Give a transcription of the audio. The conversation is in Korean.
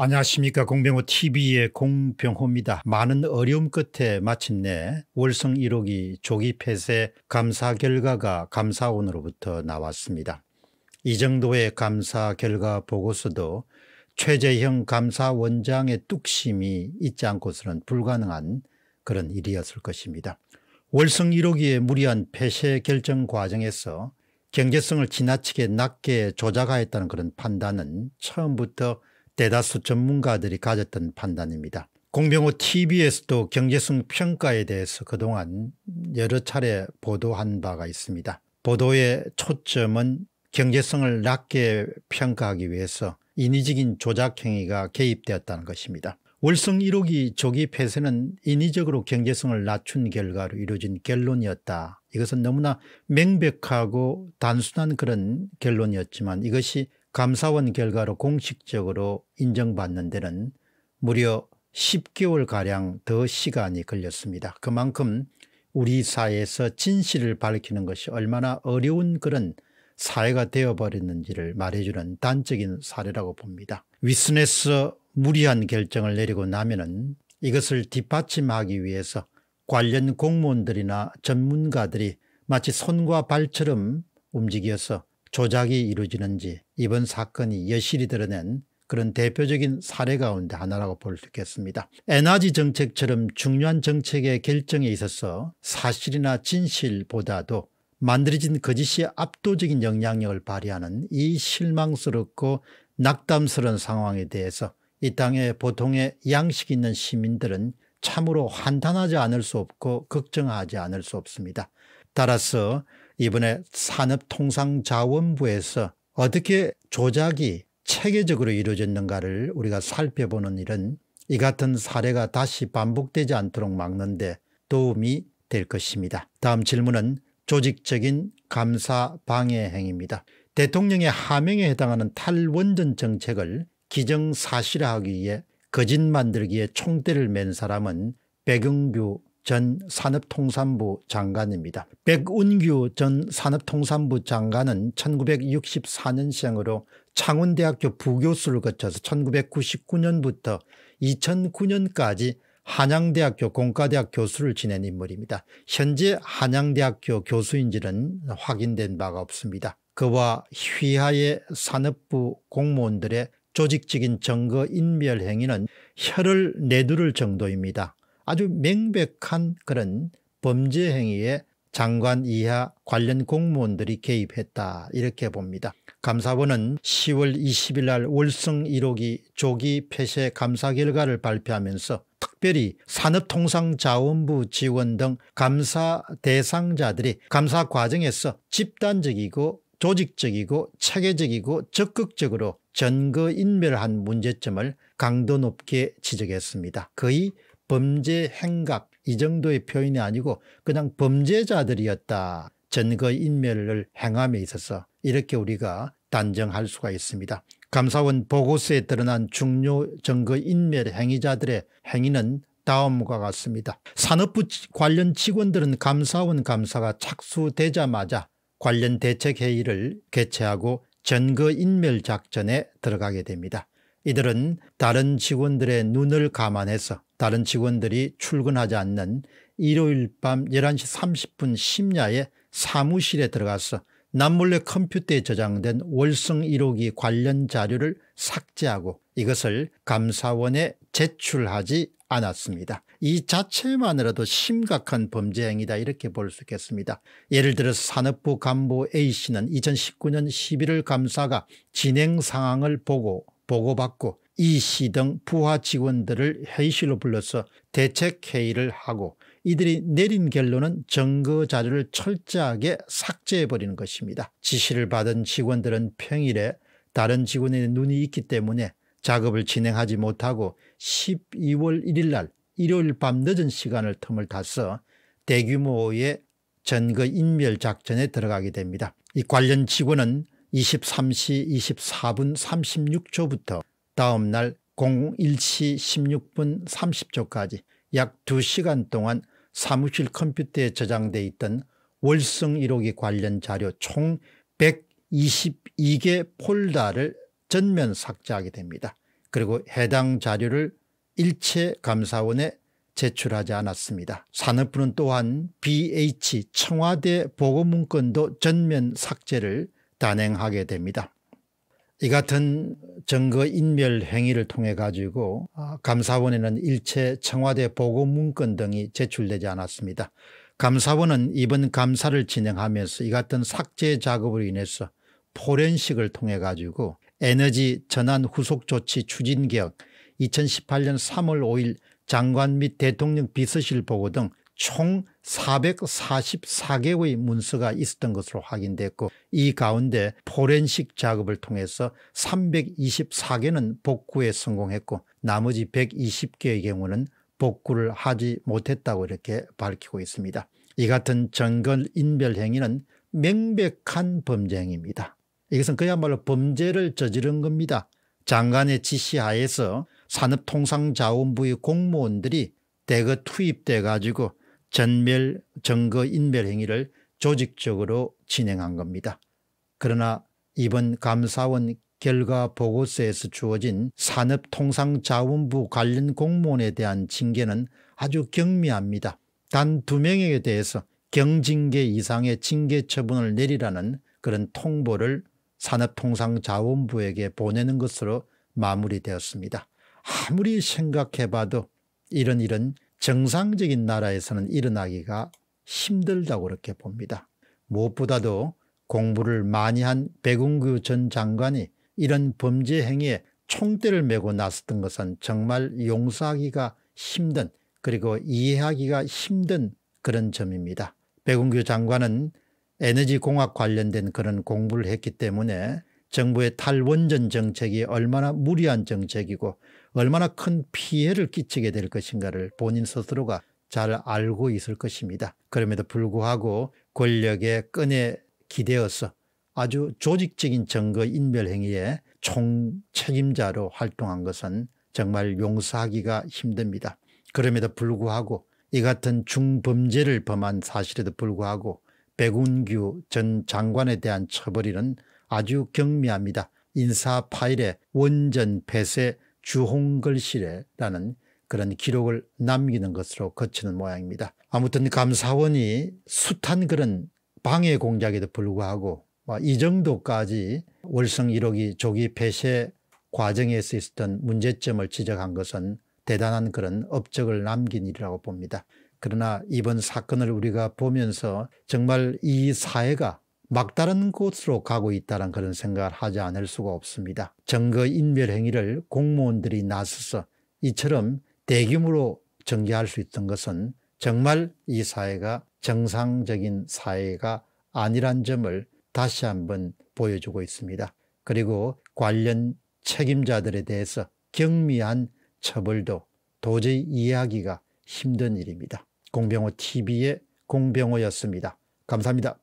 안녕하십니까 공병호TV의 공병호입니다. 많은 어려움 끝에 마침내 월성 1호기 조기 폐쇄 감사 결과가 감사원으로부터 나왔습니다. 이 정도의 감사 결과 보고서도 최재형 감사원장의 뚝심이 있지 않고서는 불가능한 그런 일이었을 것입니다. 월성 1호기의 무리한 폐쇄 결정 과정에서 경제성을 지나치게 낮게 조작하였다는 그런 판단은 처음부터 대다수 전문가들이 가졌던 판단입니다. 공병호 tv에서도 경제성 평가에 대해서 그동안 여러 차례 보도한 바가 있습니다. 보도의 초점은 경제성을 낮게 평가하기 위해서 인위적인 조작 행위가 개입되었다는 것입니다. 월성 1호기 조기 폐쇄는 인위적으로 경제성을 낮춘 결과로 이루어진 결론이었다. 이것은 너무나 명백하고 단순한 그런 결론이었지만 이것이 감사원 결과로 공식적으로 인정받는 데는 무려 10개월가량 더 시간이 걸렸습니다. 그만큼 우리 사회에서 진실을 밝히는 것이 얼마나 어려운 그런 사회가 되어버렸는지를 말해주는 단적인 사례라고 봅니다. 위스네스 무리한 결정을 내리고 나면 은 이것을 뒷받침하기 위해서 관련 공무원들이나 전문가들이 마치 손과 발처럼 움직여서 조작이 이루어지는지 이번 사건이 여실히 드러낸 그런 대표적인 사례 가운데 하나라고 볼 수 있겠습니다. 에너지 정책처럼 중요한 정책의 결정에 있어서 사실이나 진실보다도 만들어진 거짓이 압도적인 영향력을 발휘하는 이 실망스럽고 낙담스러운 상황에 대해서 이 땅의 보통의 양식 있는 시민들은 참으로 한탄하지 않을 수 없고 걱정하지 않을 수 없습니다. 따라서 이번에 산업통상자원부에서 어떻게 조작이 체계적으로 이루어졌는가를 우리가 살펴보는 일은 이 같은 사례가 다시 반복되지 않도록 막는데 도움이 될 것입니다. 다음 질문은 조직적인 감사 방해 행위입니다. 대통령의 하명에 해당하는 탈원전 정책을 기정사실화하기 위해 거짓 만들기에 총대를 맨 사람은 백영규 전산업통산부 장관입니다. 백운규 전산업통산부 장관은 1964년생으로 창원대학교 부교수를 거쳐서 1999년부터 2009년까지 한양대학교 공과대학 교수를 지낸 인물입니다. 현재 한양대학교 교수인지는 확인된 바가 없습니다. 그와 휘하의 산업부 공무원들의 조직적인 증거 인멸 행위는 혀를 내두를 정도입니다. 아주 명백한 그런 범죄 행위에 장관 이하 관련 공무원들이 개입했다 이렇게 봅니다. 감사원은 10월 20일 날 월성 1호기 조기 폐쇄 감사 결과를 발표하면서 특별히 산업통상자원부 지원 등 감사 대상자들이 감사 과정에서 집단적이고 조직적이고 체계적이고 적극적으로 전거인멸한 문제점을 강도 높게 지적했습니다. 거의 범죄 행각 이 정도의 표현이 아니고 그냥 범죄자들이었다. 전거 그 인멸을 행함에 있어서 이렇게 우리가 단정할 수가 있습니다. 감사원 보고서에 드러난 중요 전거 인멸 행위자들의 행위는 다음과 같습니다. 산업부 관련 직원들은 감사원 감사가 착수되자마자 관련 대책회의를 개최하고 전거 그 인멸 작전에 들어가게 됩니다. 이들은 다른 직원들의 눈을 감안해서 다른 직원들이 출근하지 않는 일요일 밤 11시 30분 심야에 사무실에 들어가서 남몰래 컴퓨터에 저장된 월성 1호기 관련 자료를 삭제하고 이것을 감사원에 제출하지 않았습니다. 이 자체만으로도 심각한 범죄 행위다 이렇게 볼 수 있겠습니다. 예를 들어 산업부 간부 A씨는 2019년 11월 감사가 진행 상황을 보고 보고받고 이시등 부하 직원들을 회의실로 불러서 대책회의를 하고 이들이 내린 결론은 증거 자료를 철저하게 삭제해버리는 것입니다. 지시를 받은 직원들은 평일에 다른 직원의 눈이 있기 때문에 작업을 진행하지 못하고 12월 1일 날 일요일 밤 늦은 시간을 틈을 타서 대규모의 전거 인멸 작전에 들어가게 됩니다. 이 관련 직원은 23시 24분 36초부터 다음 날 01시 16분 30초까지 약 2시간 동안 사무실 컴퓨터에 저장돼 있던 월성 1호기 관련 자료 총 122개 폴더를 전면 삭제하게 됩니다. 그리고 해당 자료를 일체 감사원에 제출하지 않았습니다. 산업부는 또한 BH 청와대 보고문건도 전면 삭제를 단행하게 됩니다. 이 같은 증거인멸 행위를 통해 가지고 아, 감사원에는 일체 청와대 보고 문건 등이 제출되지 않았습니다. 감사원은 이번 감사를 진행하면서 이 같은 삭제 작업으로 인해서 포렌식을 통해 가지고 에너지 전환 후속 조치 추진 개혁 2018년 3월 5일 장관 및 대통령 비서실 보고 등총 444개의 문서가 있었던 것으로 확인됐고 이 가운데 포렌식 작업을 통해서 324개는 복구에 성공했고 나머지 120개의 경우는 복구를 하지 못했다고 이렇게 밝히고 있습니다. 이 같은 정글 인별 행위는 명백한 범죄 행위입니다. 이것은 그야말로 범죄를 저지른 겁니다. 장관의 지시하에서 산업통상자원부의 공무원들이 대거 투입돼 가지고 전멸, 증거, 인멸 행위를 조직적으로 진행한 겁니다. 그러나 이번 감사원 결과 보고서에서 주어진 산업통상자원부 관련 공무원에 대한 징계는 아주 경미합니다. 단 두 명에게 대해서 경징계 이상의 징계 처분을 내리라는 그런 통보를 산업통상자원부에게 보내는 것으로 마무리되었습니다. 아무리 생각해봐도 이런 일은 정상적인 나라에서는 일어나기가 힘들다고 그렇게 봅니다. 무엇보다도 공부를 많이 한 백운규 전 장관이 이런 범죄 행위에 총대를 메고 나섰던 것은 정말 용서하기가 힘든 그리고 이해하기가 힘든 그런 점입니다. 백운규 장관은 에너지공학 관련된 그런 공부를 했기 때문에 정부의 탈원전 정책이 얼마나 무리한 정책이고 얼마나 큰 피해를 끼치게 될 것인가를 본인 스스로가 잘 알고 있을 것입니다. 그럼에도 불구하고 권력의 끈에 기대어서 아주 조직적인 증거 인멸 행위에 총책임자로 활동한 것은 정말 용서하기가 힘듭니다. 그럼에도 불구하고 이 같은 중범죄를 범한 사실에도 불구하고 백운규 전 장관에 대한 처벌이는 아주 경미합니다. 인사 파일의 원전 폐쇄 주홍글씨래라는 그런 기록을 남기는 것으로 거치는 모양입니다. 아무튼 감사원이 숱한 그런 방해 공작에도 불구하고 뭐 이 정도까지 월성 1호기 조기 폐쇄 과정에서 있었던 문제점을 지적한 것은 대단한 그런 업적을 남긴 일이라고 봅니다. 그러나 이번 사건을 우리가 보면서 정말 이 사회가 막다른 곳으로 가고 있다는 그런 생각을 하지 않을 수가 없습니다. 정거인멸 행위를 공무원들이 나서서 이처럼 대규모로 전개할 수 있던 것은 정말 이 사회가 정상적인 사회가 아니란 점을 다시 한번 보여주고 있습니다. 그리고 관련 책임자들에 대해서 경미한 처벌도 도저히 이해하기가 힘든 일입니다. 공병호 TV의 공병호였습니다. 감사합니다.